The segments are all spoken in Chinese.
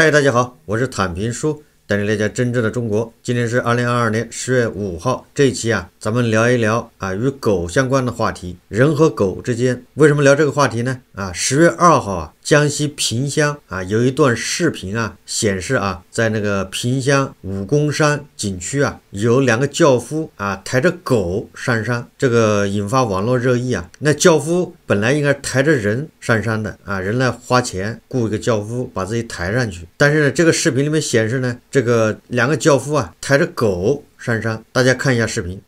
嗨，大家好，我是坦平叔，带你了解真正的中国。今天是二零二二年十月五号，这一期啊，咱们聊一聊啊与狗相关的话题。人和狗之间为什么聊这个话题呢？啊，十月二号啊。江西萍乡啊，有一段视频啊，显示啊，在那个萍乡武功山景区啊，有两个轿夫啊抬着狗上山，这个引发网络热议啊。那轿夫本来应该抬着人上山的啊，人来花钱雇一个轿夫把自己抬上去，但是这个视频里面显示呢，这个两个轿夫啊抬着狗上山，大家看一下视频。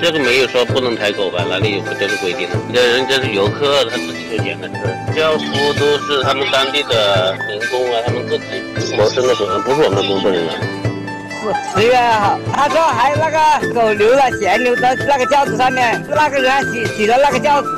这个没有说不能抬狗吧？哪里有这个规定呢？这人家是游客，他自己就捡的车。轿夫都是他们当地的民工啊，他们自己。谋生的可能不是我们的工作人员。是十月二号，他说还那个狗留了血，留到那个轿子上面，是那个人洗洗了那个轿子。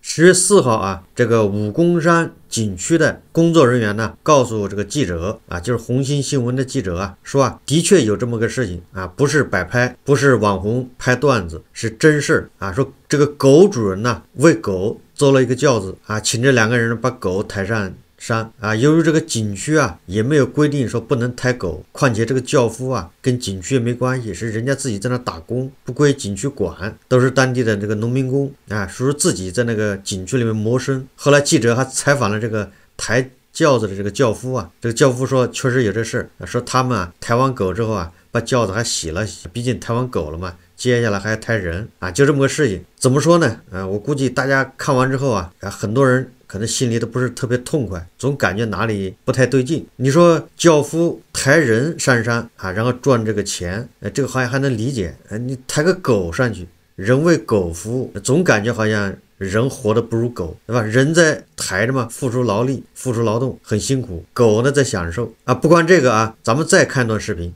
十月四号啊，这个武功山。景区的工作人员呢，告诉这个记者啊，就是红星新闻的记者啊，说啊，的确有这么个事情啊，不是摆拍，不是网红拍段子，是真事儿啊。说这个狗主人呢，为狗做了一个轿子啊，请这两个人把狗抬上。山啊，由于这个景区啊也没有规定说不能抬狗，况且这个轿夫啊跟景区也没关系，是人家自己在那打工，不归景区管，都是当地的那个农民工啊，属于自己在那个景区里面谋生。后来记者还采访了这个抬轿子的这个轿夫啊，这个轿夫说确实有这事儿，说他们啊抬完狗之后啊，把轿子还洗了洗，毕竟抬完狗了嘛，接下来还要抬人啊，就这么个事情。怎么说呢？呃，我估计大家看完之后啊，很多人。可能心里都不是特别痛快，总感觉哪里不太对劲。你说轿夫抬人上山啊，然后赚这个钱，哎，这个行业还能理解。哎，你抬个狗上去，人为狗服务，总感觉好像人活得不如狗，对吧？人在抬着嘛，付出劳力，付出劳动很辛苦，狗呢在享受啊。不光这个啊，咱们再看段视频。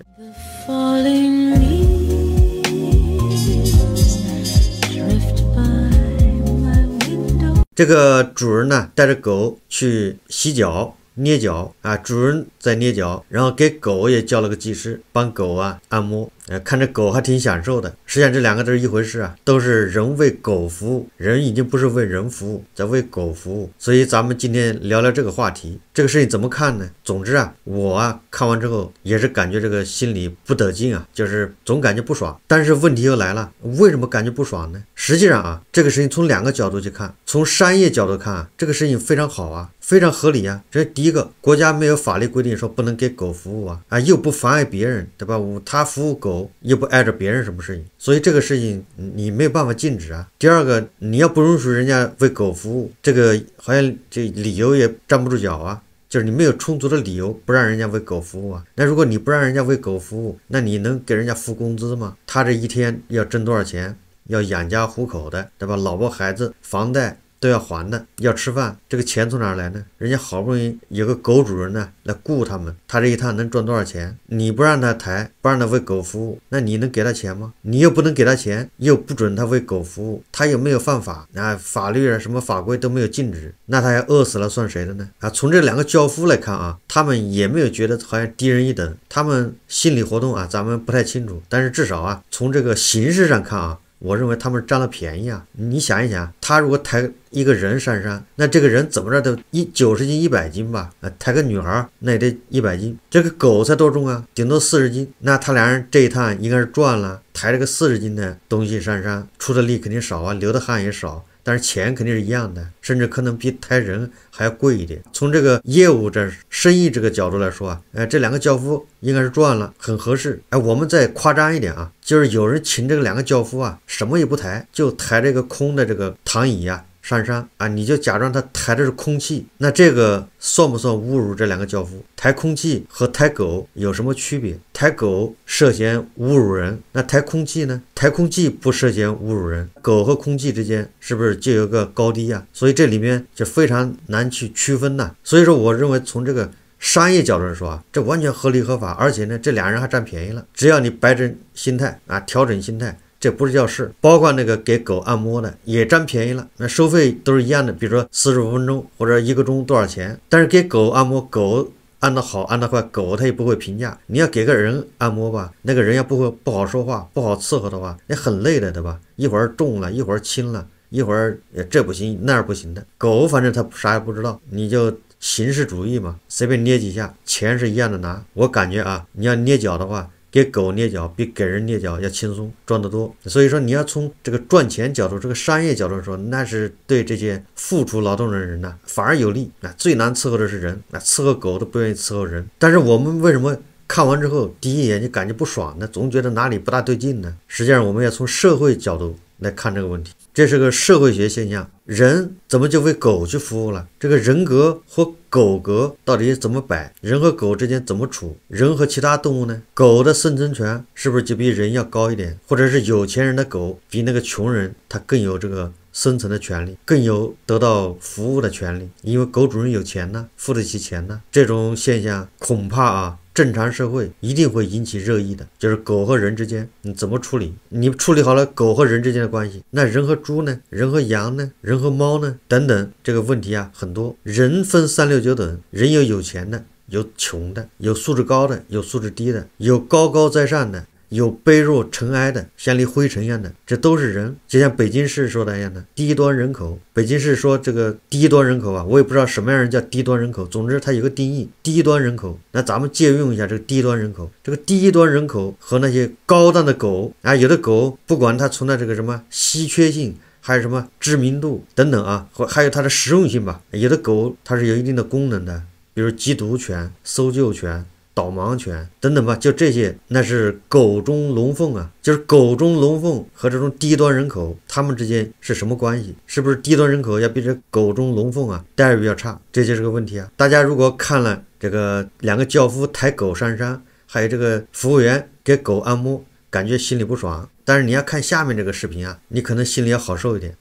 这个主人呢，带着狗去洗脚、捏脚啊，主人在捏脚，然后给狗也叫了个技师，帮狗啊按摩。呃，看着狗还挺享受的。实际上，这两个都是一回事啊，都是人为狗服务，人已经不是为人服务，在为狗服务。所以咱们今天聊聊这个话题，这个事情怎么看呢？总之啊，我啊看完之后也是感觉这个心里不得劲啊，就是总感觉不爽。但是问题又来了，为什么感觉不爽呢？实际上啊，这个事情从两个角度去看，从商业角度看，这个事情非常好啊，非常合理啊，这是第一个。国家没有法律规定说不能给狗服务啊，啊又不妨碍别人，对吧？他服务狗。狗又不碍着别人什么事情，所以这个事情你没有办法禁止啊。第二个，你要不允许人家为狗服务，这个好像这理由也站不住脚啊。就是你没有充足的理由不让人家为狗服务啊。那如果你不让人家为狗服务，那你能给人家付工资吗？他这一天要挣多少钱，要养家糊口的，对吧？老婆孩子、房贷。都要还的，要吃饭，这个钱从哪来呢？人家好不容易有个狗主人呢，来雇他们，他这一趟能赚多少钱？你不让他抬，不让他为狗服务，那你能给他钱吗？你又不能给他钱，又不准他为狗服务，他有没有犯法啊？法律啊，什么法规都没有禁止，那他要饿死了算谁的呢？啊，从这两个教夫来看啊，他们也没有觉得好像低人一等，他们心理活动啊，咱们不太清楚，但是至少啊，从这个形式上看啊。我认为他们占了便宜啊！你想一想，他如果抬一个人上山，那这个人怎么着都一九十斤一百斤吧？呃，抬个女孩，那也得一百斤。这个狗才多重啊？顶多四十斤。那他俩人这一趟应该是赚了，抬着个四十斤的东西上山，出的力肯定少啊，流的汗也少。但是钱肯定是一样的，甚至可能比抬人还要贵一点。从这个业务、这生意这个角度来说啊，哎，这两个轿夫应该是赚了，很合适。哎，我们再夸张一点啊，就是有人请这个两个轿夫啊，什么也不抬，就抬这个空的这个躺椅啊，上山啊，你就假装他抬的是空气，那这个算不算侮辱这两个教父？抬空气和抬狗有什么区别？抬狗涉嫌侮辱人，那抬空气呢？抬空气不涉嫌侮辱人，狗和空气之间是不是就有个高低呀？所以这里面就非常难去区分呐。所以说，我认为从这个商业角度上说啊，这完全合理合法，而且呢，这俩人还占便宜了。只要你摆正心态啊，调整心态。这不是教室，包括那个给狗按摩的也占便宜了，那收费都是一样的，比如说四十五分钟或者一个钟多少钱。但是给狗按摩，狗按得好按得坏，狗它也不会评价。你要给个人按摩吧，那个人要不会不好说话不好伺候的话，那很累的，对吧？一会儿重了，一会儿轻了，一会儿这不行那儿不行的。狗反正它啥也不知道，你就形式主义嘛，随便捏几下，钱是一样的拿。我感觉啊，你要捏脚的话。给狗捏脚比给人捏脚要轻松，赚得多。所以说，你要从这个赚钱角度、这个商业角度说，那是对这些付出劳动的人呢反而有利。啊，最难伺候的是人，那伺候狗都不愿意伺候人。但是我们为什么看完之后第一眼就感觉不爽呢？总觉得哪里不大对劲呢？实际上，我们要从社会角度来看这个问题。这是个社会学现象，人怎么就为狗去服务了？这个人格和狗格到底怎么摆？人和狗之间怎么处？人和其他动物呢？狗的生存权是不是就比人要高一点？或者是有钱人的狗比那个穷人他更有这个生存的权利，更有得到服务的权利？因为狗主人有钱呢，付得起钱呢。这种现象恐怕啊。正常社会一定会引起热议的，就是狗和人之间你怎么处理？你处理好了狗和人之间的关系，那人和猪呢？人和羊呢？人和猫呢？等等，这个问题啊，很多人分三六九等，人有有钱的，有穷的，有素质高的，有素质低的，有高高在上的。有卑若尘埃的，像粒灰尘一样的，这都是人。就像北京市说的一样的，低端人口。北京市说这个低端人口啊，我也不知道什么样人叫低端人口。总之，它有个定义，低端人口。那咱们借用一下这个低端人口，这个低端人口和那些高档的狗啊，有的狗不管它存在这个什么稀缺性，还有什么知名度等等啊，或还有它的实用性吧。有的狗它是有一定的功能的，比如缉毒犬、搜救犬。导盲犬等等吧，就这些，那是狗中龙凤啊，就是狗中龙凤和这种低端人口，他们之间是什么关系？是不是低端人口要比这狗中龙凤啊待遇要差？这就是个问题啊！大家如果看了这个两个轿夫抬狗上山，还有这个服务员给狗按摩，感觉心里不爽。但是你要看下面这个视频啊，你可能心里要好受一点。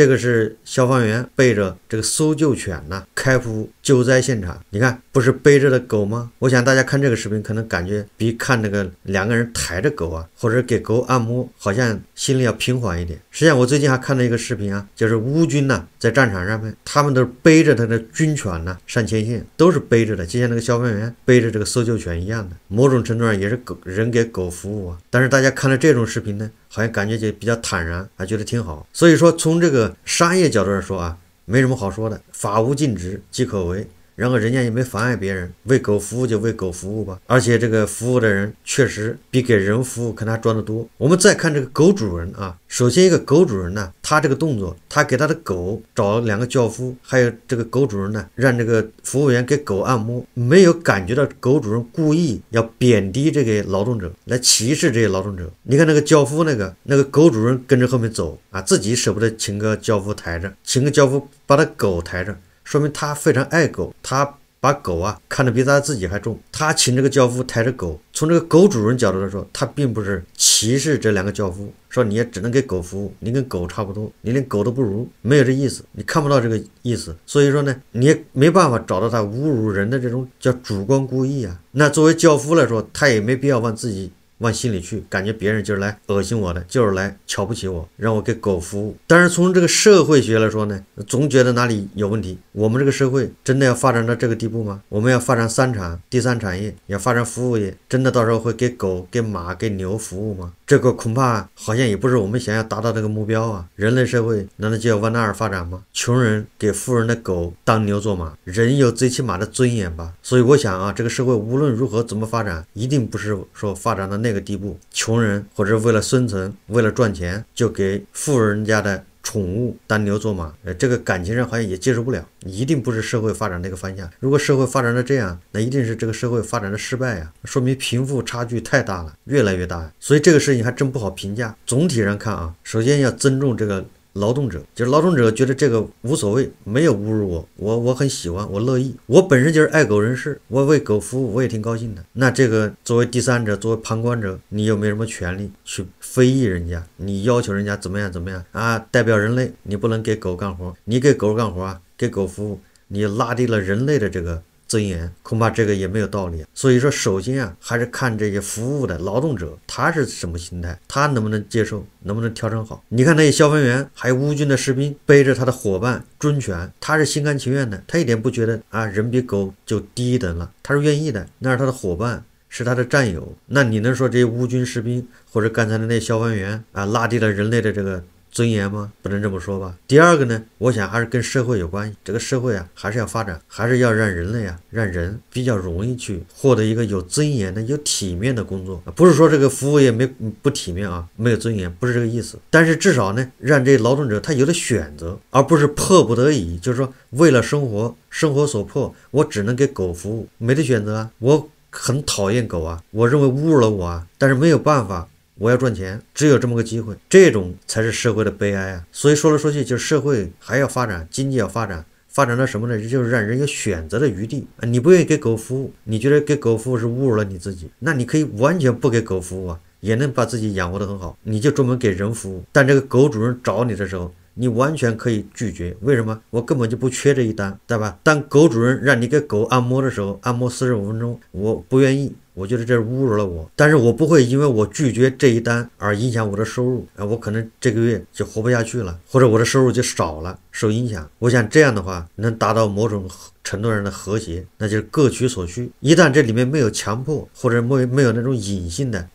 这个是消防员背着这个搜救犬呢，开赴救灾现场。你看。不是背着的狗吗？我想大家看这个视频，可能感觉比看那个两个人抬着狗啊，或者给狗按摩，好像心里要平缓一点。实际上，我最近还看到一个视频啊，就是乌军呢在战场上面，他们都是背着他的军犬呢上前线，都是背着的，就像那个消防员背着这个搜救犬一样的。某种程度上也是狗人给狗服务啊。但是大家看了这种视频呢，好像感觉就比较坦然，还觉得挺好。所以说，从这个商业角度上说啊，没什么好说的，法无禁止即可为。然后人家也没妨碍别人，为狗服务就为狗服务吧。而且这个服务的人确实比给人服务可能还装得多。我们再看这个狗主人啊，首先一个狗主人呢，他这个动作，他给他的狗找了两个轿夫，还有这个狗主人呢，让这个服务员给狗按摩，没有感觉到狗主人故意要贬低这个劳动者，来歧视这些劳动者。你看那个轿夫，那个那个狗主人跟着后面走啊，自己舍不得请个轿夫抬着，请个轿夫把他狗抬着。说明他非常爱狗，他把狗啊看得比他自己还重。他请这个教夫抬着狗，从这个狗主人角度来说，他并不是歧视这两个教夫，说你也只能给狗服务，你跟狗差不多，你连狗都不如，没有这意思，你看不到这个意思。所以说呢，你也没办法找到他侮辱人的这种叫主观故意啊。那作为教夫来说，他也没必要往自己。往心里去，感觉别人就是来恶心我的，就是来瞧不起我，让我给狗服务。但是从这个社会学来说呢，总觉得哪里有问题。我们这个社会真的要发展到这个地步吗？我们要发展三产，第三产业要发展服务业，真的到时候会给狗、给马、给牛服务吗？这个恐怕好像也不是我们想要达到这个目标啊。人类社会难道就要往那儿发展吗？穷人给富人的狗当牛做马，人有最起码的尊严吧？所以我想啊，这个社会无论如何怎么发展，一定不是说发展到那。那个地步，穷人或者为了生存、为了赚钱，就给富人家的宠物当牛做马，呃，这个感情上好像也接受不了，一定不是社会发展那个方向。如果社会发展到这样，那一定是这个社会发展的失败呀，说明贫富差距太大了，越来越大所以这个事情还真不好评价。总体上看啊，首先要尊重这个。劳动者就是劳动者，觉得这个无所谓，没有侮辱我，我我很喜欢，我乐意，我本身就是爱狗人士，我为狗服务，我也挺高兴的。那这个作为第三者，作为旁观者，你有没有什么权利去非议人家？你要求人家怎么样怎么样啊？代表人类，你不能给狗干活，你给狗干活，给狗服务，你拉低了人类的这个。尊严恐怕这个也没有道理所以说，首先啊，还是看这些服务的劳动者他是什么心态，他能不能接受，能不能调整好。你看那些消防员，还有乌军的士兵背着他的伙伴军犬，他是心甘情愿的，他一点不觉得啊人比狗就低等了，他是愿意的，那是他的伙伴，是他的战友。那你能说这些乌军士兵或者刚才的那些消防员啊，拉低了人类的这个？尊严吗？不能这么说吧。第二个呢，我想还是跟社会有关系。这个社会啊，还是要发展，还是要让人类啊，让人比较容易去获得一个有尊严的、有体面的工作。不是说这个服务业没不体面啊，没有尊严，不是这个意思。但是至少呢，让这劳动者他有了选择，而不是迫不得已。就是说，为了生活，生活所迫，我只能给狗服务，没得选择啊。我很讨厌狗啊，我认为侮辱了我啊，但是没有办法。我要赚钱，只有这么个机会，这种才是社会的悲哀啊！所以说来说去就是社会还要发展，经济要发展，发展到什么呢？就是让人有选择的余地啊！你不愿意给狗服务，你觉得给狗服务是侮辱了你自己，那你可以完全不给狗服务啊，也能把自己养活得很好，你就专门给人服务。但这个狗主人找你的时候，你完全可以拒绝。为什么？我根本就不缺这一单，对吧？当狗主人让你给狗按摩的时候，按摩四十五分钟，我不愿意。我觉得这是侮辱了我，但是我不会因为我拒绝这一单而影响我的收入，啊，我可能这个月就活不下去了，或者我的收入就少了，受影响。我想这样的话能达到某种程度上的和谐，那就是各取所需。一旦这里面没有强迫，或者没没有那种隐性的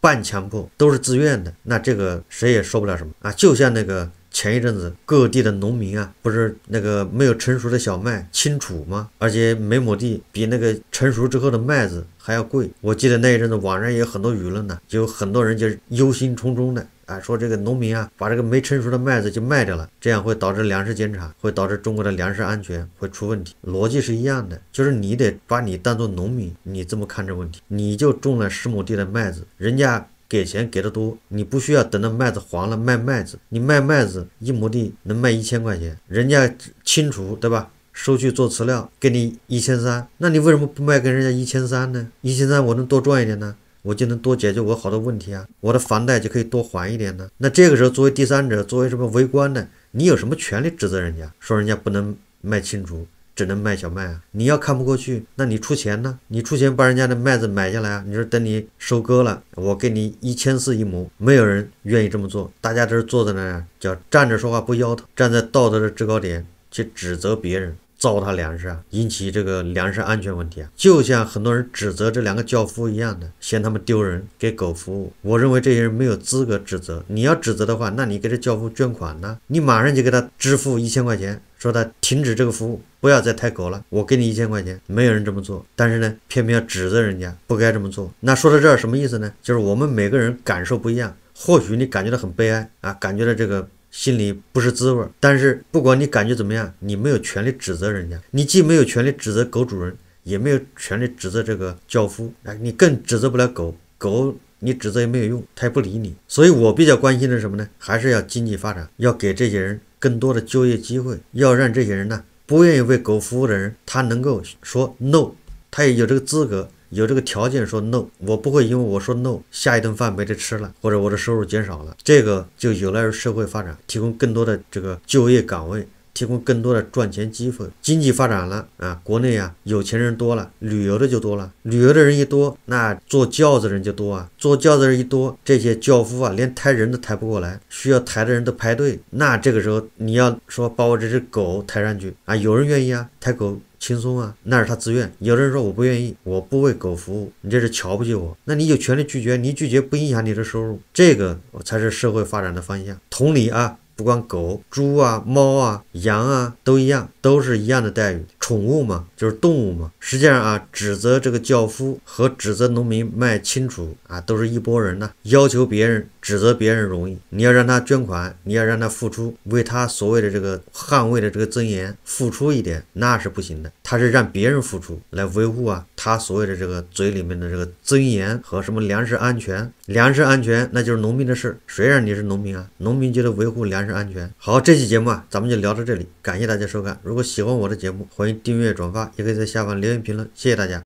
半强迫，都是自愿的，那这个谁也说不了什么啊。就像那个前一阵子各地的农民啊，不是那个没有成熟的小麦清储吗？而且每亩地比那个成熟之后的麦子。还要贵，我记得那一阵子网上也有很多舆论呢，有很多人就忧心忡忡的啊，说这个农民啊，把这个没成熟的麦子就卖掉了，这样会导致粮食减产，会导致中国的粮食安全会出问题。逻辑是一样的，就是你得把你当做农民，你这么看这问题，你就种了十亩地的麦子，人家给钱给的多，你不需要等到麦子黄了卖麦子，你卖麦子一亩地能卖一千块钱，人家清除对吧？收去做饲料，给你一千三，那你为什么不卖给人家一千三呢？一千三我能多赚一点呢，我就能多解决我好多问题啊，我的房贷就可以多还一点呢。那这个时候作为第三者，作为什么围观的，你有什么权利指责人家说人家不能卖青竹，只能卖小麦啊？你要看不过去，那你出钱呢？你出钱把人家的麦子买下来啊？你说等你收割了，我给你一千四一亩，没有人愿意这么做，大家都是坐在那儿叫站着说话不腰疼，站在道德的制高点去指责别人。糟蹋粮食啊，引起这个粮食安全问题啊，就像很多人指责这两个教父一样的，嫌他们丢人，给狗服务。我认为这些人没有资格指责。你要指责的话，那你给这教父捐款呢？你马上就给他支付一千块钱，说他停止这个服务，不要再抬狗了。我给你一千块钱，没有人这么做。但是呢，偏偏要指责人家不该这么做。那说到这儿什么意思呢？就是我们每个人感受不一样。或许你感觉到很悲哀啊，感觉到这个。心里不是滋味儿，但是不管你感觉怎么样，你没有权利指责人家。你既没有权利指责狗主人，也没有权利指责这个教夫，你更指责不了狗。狗你指责也没有用，它也不理你。所以我比较关心的是什么呢？还是要经济发展，要给这些人更多的就业机会，要让这些人呢不愿意为狗服务的人，他能够说 no，他也有这个资格。有这个条件说 no，我不会因为我说 no 下一顿饭没得吃了，或者我的收入减少了，这个就有赖于社会发展，提供更多的这个就业岗位，提供更多的赚钱机会，经济发展了啊，国内啊有钱人多了，旅游的就多了，旅游的人一多，那坐轿子人就多啊，坐轿子人一多，这些轿夫啊连抬人都抬不过来，需要抬的人都排队，那这个时候你要说把我这只狗抬上去啊，有人愿意啊，抬狗。轻松啊，那是他自愿。有人说我不愿意，我不为狗服务，你这是瞧不起我。那你有权利拒绝，你拒绝不影响你的收入，这个才是社会发展的方向。同理啊。不管狗、猪啊、猫啊、羊啊，都一样，都是一样的待遇。宠物嘛，就是动物嘛。实际上啊，指责这个教夫和指责农民卖青储啊，都是一拨人呢。要求别人指责别人容易，你要让他捐款，你要让他付出，为他所谓的这个捍卫的这个尊严付出一点，那是不行的。他是让别人付出来维护啊他所谓的这个嘴里面的这个尊严和什么粮食安全。粮食安全，那就是农民的事谁让你是农民啊？农民就得维护粮食安全。好，这期节目啊，咱们就聊到这里。感谢大家收看。如果喜欢我的节目，欢迎订阅、转发，也可以在下方留言评论。谢谢大家。